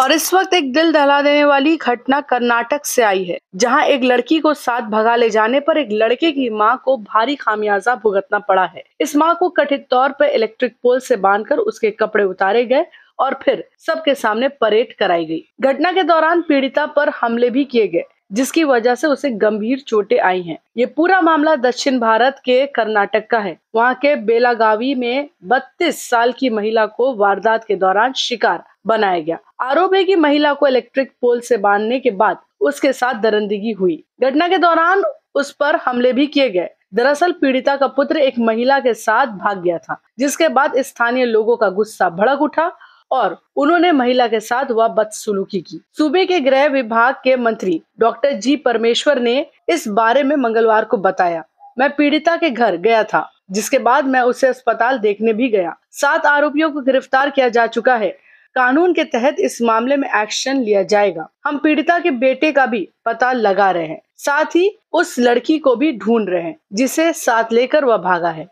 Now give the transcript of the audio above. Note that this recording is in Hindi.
और इस वक्त एक दिल दहला देने वाली घटना कर्नाटक से आई है जहां एक लड़की को साथ भगा ले जाने पर एक लड़के की मां को भारी खामियाजा भुगतना पड़ा है इस मां को कथित तौर पर इलेक्ट्रिक पोल से बांधकर उसके कपड़े उतारे गए और फिर सबके सामने परेड कराई गई घटना के दौरान पीड़िता पर हमले भी किए गए जिसकी वजह से उसे गंभीर चोटें आई हैं। ये पूरा मामला दक्षिण भारत के कर्नाटक का है वहाँ के बेलागावी में 32 साल की महिला को वारदात के दौरान शिकार बनाया गया आरोप है कि महिला को इलेक्ट्रिक पोल से बांधने के बाद उसके साथ दरंदगी हुई घटना के दौरान उस पर हमले भी किए गए दरअसल पीड़िता का पुत्र एक महिला के साथ भाग गया था जिसके बाद स्थानीय लोगों का गुस्सा भड़क उठा और उन्होंने महिला के साथ वह बदसुलूकी की सूबे के गृह विभाग के मंत्री डॉक्टर जी परमेश्वर ने इस बारे में मंगलवार को बताया मैं पीड़िता के घर गया था जिसके बाद मैं उसे अस्पताल देखने भी गया सात आरोपियों को गिरफ्तार किया जा चुका है कानून के तहत इस मामले में एक्शन लिया जाएगा हम पीड़िता के बेटे का भी पता लगा रहे हैं साथ ही उस लड़की को भी ढूंढ रहे हैं जिसे साथ लेकर वह भागा है